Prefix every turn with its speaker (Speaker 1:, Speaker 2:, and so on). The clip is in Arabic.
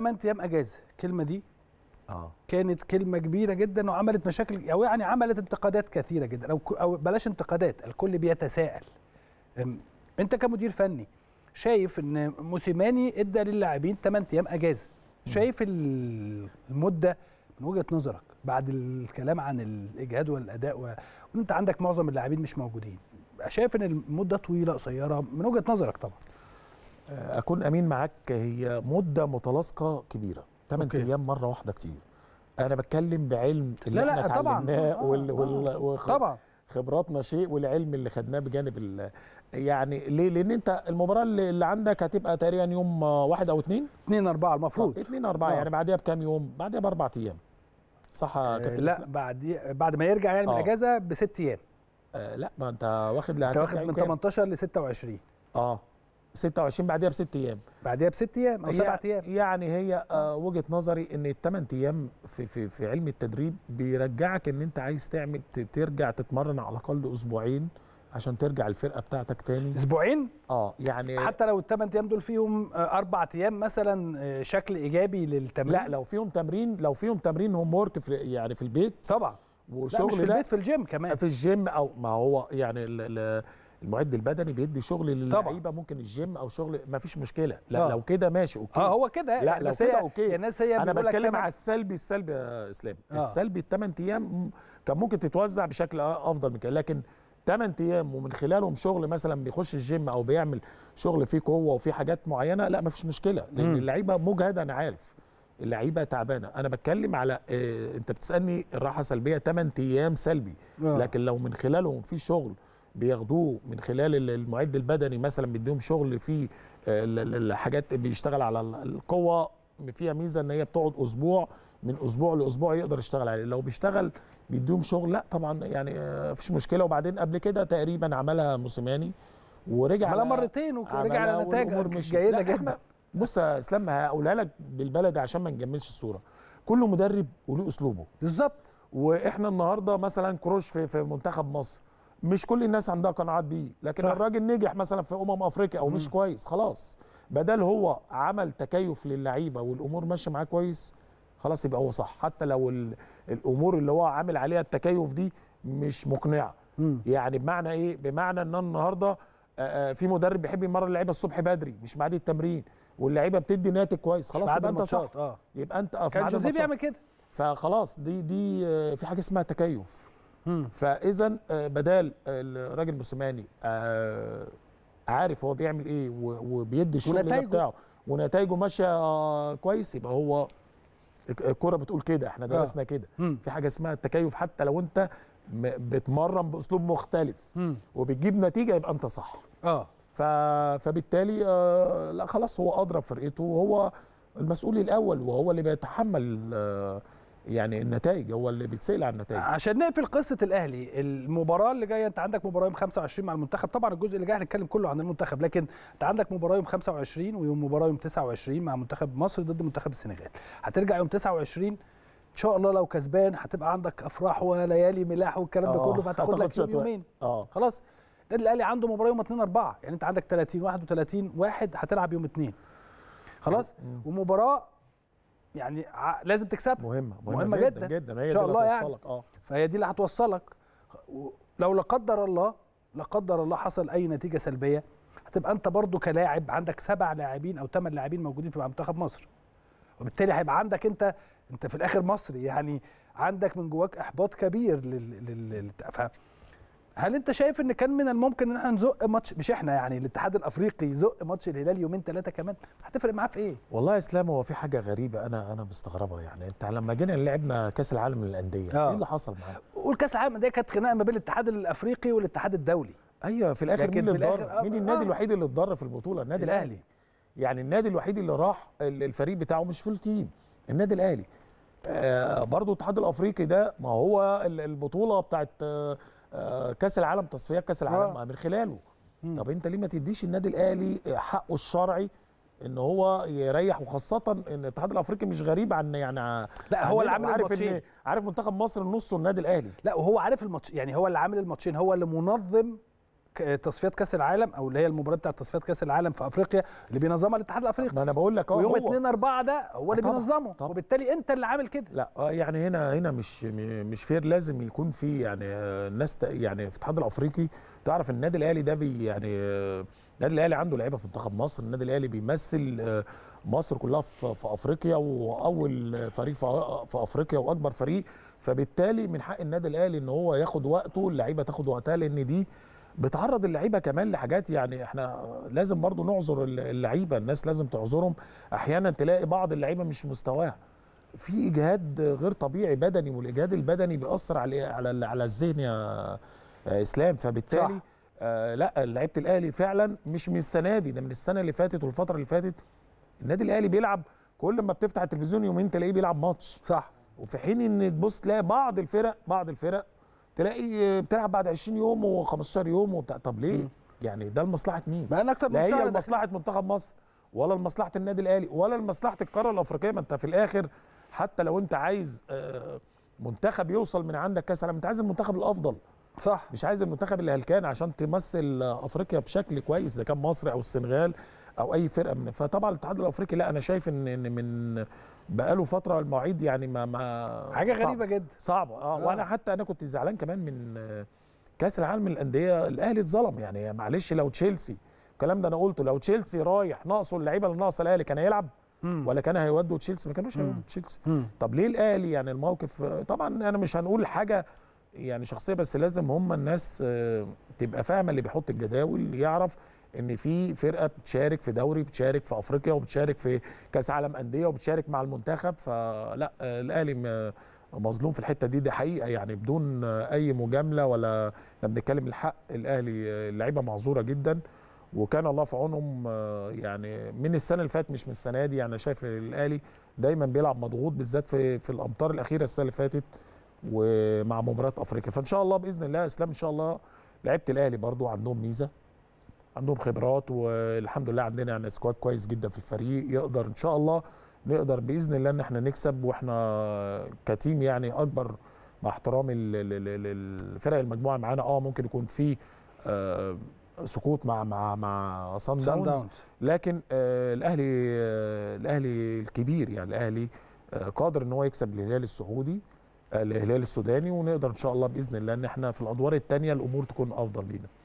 Speaker 1: 8 ايام اجازه الكلمه دي اه كانت كلمه كبيره جدا وعملت مشاكل او يعني عملت انتقادات كثيره جدا او بلاش انتقادات الكل بيتساءل انت كمدير فني شايف ان موسيماني ادى للاعبين 8 ايام اجازه شايف المده من وجهه نظرك بعد الكلام عن الاجهاد والاداء و... وانت عندك معظم اللاعبين مش موجودين شايف ان المده طويله قصيره من وجهه نظرك طبعا اكون امين معاك هي مده متلاصقه
Speaker 2: كبيره 8 ايام مره واحده كتير انا بتكلم بعلم اللي لا لا اتعلمناه طبعا وال وال وخ... طبعا خبراتنا شيء والعلم اللي خدناه بجانب ال... يعني ليه لان انت المباراه اللي عندك هتبقى تقريبا يوم واحد او اثنين اثنين اربعه
Speaker 1: المفروض اثنين اه، اربعه آه. يعني بعديها بكام يوم بعديها باربع ايام صح
Speaker 2: يا آه، كابتن لا
Speaker 1: بعد بعد ما يرجع يعني من الاجازه بست ايام
Speaker 2: آه لا ما انت واخد انت واخد يعني من 18
Speaker 1: ل 26 اه 26 بعديها بست ايام بعديها بست ايام او سبع
Speaker 2: ايام يعني هي آه، وجهه نظري ان الثمان ايام في, في في علم التدريب بيرجعك ان انت
Speaker 1: عايز تعمل ترجع تتمرن على الاقل اسبوعين عشان ترجع الفرقه بتاعتك تاني اسبوعين اه يعني حتى لو الثمان ايام دول فيهم آه، اربع ايام مثلا آه، شكل ايجابي للتمرين لا لو فيهم تمرين لو فيهم تمرين هوم ورك في يعني في البيت طبعا
Speaker 2: وشغل لا مش في البيت في الجيم كمان في الجيم او ما هو يعني الـ الـ المعد البدني بيدي شغل للعيبه ممكن الجيم او شغل ما فيش مشكله لا آه. لو كده ماشي اوكي اه هو كده لا يعني لو كده اوكي
Speaker 1: الناس هي انا بتكلم على
Speaker 2: السلبي السلبي يا اسلام آه. السلبي الثمان ايام كان ممكن تتوزع بشكل افضل من كده لكن 8 ايام ومن خلالهم شغل مثلا بيخش الجيم او بيعمل شغل فيه قوه وفيه حاجات معينه لا ما فيش مشكله لان اللعيبه مجهده انا عارف اللعيبه تعبانه انا بتكلم على إيه انت بتسالني الراحه سلبيه 8 ايام سلبي آه. لكن لو من خلالهم في شغل بياخدوه من خلال المعد البدني مثلا بيديهم شغل في آه، الحاجات بيشتغل على القوه فيها ميزه ان هي بتقعد اسبوع من اسبوع لاسبوع يقدر يشتغل عليه لو بيشتغل بيديهم شغل لا طبعا يعني آه، مفيش مشكله وبعدين قبل كده تقريبا عملها موسيماني ورجع عملها مرتين ورجع على نتائج جيده جدا بص يا اسلام هقولها لك بالبلدي عشان ما نجملش الصوره كل مدرب وله اسلوبه بالظبط واحنا النهارده مثلا كروش في منتخب مصر مش كل الناس عندها قناعات بيه لكن صح. الراجل نجح مثلا في امم افريقيا او مش كويس خلاص بدل هو عمل تكيف للعيبه والامور ماشيه معاه كويس خلاص يبقى هو صح حتى لو الامور اللي هو عامل عليها التكيف دي مش مقنعه يعني بمعنى ايه بمعنى ان النهارده في مدرب بيحب يمرن اللعيبه الصبح بدري مش بعد التمرين واللعيبه بتدي ناتج كويس خلاص يبقى انت صح آه. يبقى انت آه، كان جوزيه بيعمل كده فخلاص دي دي آه، في حاجه اسمها تكيف فاذا آه، بدال آه، الراجل موسيماني آه، عارف هو بيعمل ايه وبيدي الشغل ونتائجه. بتاعه ونتائجه ماشيه كويس يبقى هو الكوره بتقول كده احنا درسنا كده في حاجه اسمها التكيف حتى لو انت بتمرن باسلوب مختلف وبتجيب نتيجه يبقى انت صح اه فبالتالي آه لا خلاص هو اضرب فرقته وهو المسؤول
Speaker 1: الاول وهو اللي بيتحمل آه يعني النتائج هو اللي بيتسال عن النتائج عشان نقفل قصه الاهلي المباراه اللي جايه انت عندك مباراه يوم 25 مع المنتخب طبعا الجزء اللي جاي هنتكلم كله عن المنتخب لكن انت عندك مباراه يوم 25 ويوم مباراه يوم 29 مع منتخب مصر ضد منتخب السنغال هترجع يوم 29 ان شاء الله لو كسبان هتبقى عندك افراح وليالي ملاح والكلام ده آه، كله فهتاخد لك يوم يومين اه خلاص النادي الاهلي عنده مباراه يوم 2 4 يعني انت عندك 30 31 واحد هتلعب يوم 2 خلاص ومباراه يعني لازم تكسبها مهمه مهمه, مهمة جدا, جدا جدا هي ان شاء الله يعني اه فهي دي اللي هتوصلك لو لا قدر الله لا قدر الله حصل اي نتيجه سلبيه هتبقى انت برضو كلاعب عندك سبع لاعبين او ثمان لاعبين موجودين في منتخب مصر وبالتالي هيبقى عندك انت انت في الاخر مصري يعني عندك من جواك احباط كبير لل, لل... هل انت شايف ان كان من الممكن ان احنا نزق ماتش مش احنا يعني الاتحاد الافريقي يزق ماتش الهلال يومين ثلاثه كمان هتفرق معاه في ايه والله يا اسلام هو في حاجه
Speaker 2: غريبه انا انا مستغربها يعني انت لما جينا لعبنا كاس العالم للانديه آه. ايه اللي حصل معانا
Speaker 1: قول كاس العالم ده كانت خناقه ما بين الاتحاد الافريقي والاتحاد الدولي ايوه في الاخر مين اللي اتضر آه، مين النادي آه. الوحيد
Speaker 2: اللي اتضر في البطوله النادي الاهلي, يعني النادي الوحيد اللي راح الفريق بتاعه مش في التيم النادي الاهلي آه برضو الاتحاد الافريقي ده ما هو البطوله بتاعت آه آه، كاس العالم تصفيات كاس العالم آه. من خلاله طب انت ليه ما تديش النادي الاهلي حقه الشرعي ان هو يريح وخاصه ان الاتحاد
Speaker 1: الافريقي مش غريب عن يعني لا هو يعني اللي عامل عارف الماتشين. ان عارف منتخب مصر نصه النادي الاهلي لا وهو عارف الماتش يعني هو اللي عامل الماتشين هو اللي منظم تصفيات كاس العالم او اللي هي المباراه بتاعت تصفيات كاس العالم في افريقيا اللي بينظمها الاتحاد الافريقي ما انا بقول لك اه ويوم 2 4 ده هو اللي بينظمه طبعا. وبالتالي انت اللي عامل كده
Speaker 2: لا اه يعني هنا هنا مش مش فير لازم يكون في يعني الناس آه، يعني في الاتحاد الافريقي تعرف النادي الاهلي ده بي يعني النادي الاهلي عنده لعيبه في منتخب مصر النادي الاهلي بيمثل مصر كلها في, في افريقيا واول فريق في افريقيا واكبر فريق فبالتالي من حق النادي الاهلي ان هو ياخد وقته اللعيبه تاخد وقتها لان دي بتعرض اللعيبه كمان لحاجات يعني احنا لازم برضو نعذر اللعيبه الناس لازم تعذرهم احيانا تلاقي بعض اللعيبه مش مستواها في اجهاد غير طبيعي بدني والاجهاد البدني بيأثر على إيه؟ على على الذهن يا اسلام فبالتالي صح. آه لا لعيبه الاهلي فعلا مش من السنه دي ده من السنه اللي فاتت والفتره اللي فاتت النادي الاهلي بيلعب كل ما بتفتح التلفزيون يومين تلاقيه بيلعب ماتش صح وفي حين ان تبص تلاقي بعض الفرق بعض الفرق تلاقي بتلعب بعد 20 يوم و15 يوم وبتاع طب ليه؟ م. يعني ده لمصلحه مين؟ بقى اكتر من لا هي لمصلحه منتخب مصر ولا لمصلحه النادي الاهلي ولا لمصلحه القاره الافريقيه ما انت في الاخر حتى لو انت عايز آه، منتخب يوصل من عندك كاس العالم انت عايز المنتخب الافضل صح مش عايز المنتخب اللي هلكان عشان تمثل آه، افريقيا بشكل كويس اذا كان مصر او السنغال او اي فرقه من فطبعا الاتحاد الافريقي لا انا شايف ان ان من بقاله فتره المواعيد يعني ما ما حاجه صعب. غريبه جدا صعبه آه،, اه وانا حتى انا كنت زعلان كمان من كاس العالم للانديه الاهلي اتظلم يعني معلش لو تشيلسي الكلام ده انا قلته لو تشيلسي رايح ناقصه اللعيبه اللي ناقصه الاهلي كان هيلعب ولا كان هيودوا تشيلسي ما كانوش هيودوا تشيلسي طب ليه الاهلي يعني الموقف طبعا انا مش هنقول حاجه يعني شخصيه بس لازم هم الناس آه، تبقى فاهمه اللي بيحط الجداول يعرف ان في فرقه بتشارك في دوري بتشارك في افريقيا وبتشارك في كاس عالم انديه وبتشارك مع المنتخب فلا الاهلي مظلوم في الحته دي دي حقيقه يعني بدون اي مجامله ولا لما بنتكلم الحق الاهلي اللعيبه معذوره جدا وكان الله في عونهم يعني من السنه اللي فاتت مش من السنه دي يعني شايف الاهلي دايما بيلعب مضغوط بالذات في في الامطار الاخيره السنه اللي فاتت ومع مباريات افريقيا فان شاء الله باذن الله اسلام ان شاء الله لعيبه الاهلي برضو عندهم ميزه عندهم خبرات والحمد لله عندنا يعني سكواد كويس جدا في الفريق يقدر ان شاء الله نقدر باذن الله ان احنا نكسب واحنا كتيم يعني اكبر مع احترامي الفرق المجموعه معانا اه ممكن يكون في آه، سقوط مع مع مع صن داونز لكن آه، الاهلي آه، الاهلي الكبير يعني الاهلي قادر ان هو يكسب الهلال السعودي الهلال السوداني ونقدر ان شاء الله باذن الله ان احنا في الادوار الثانيه الامور تكون افضل لينا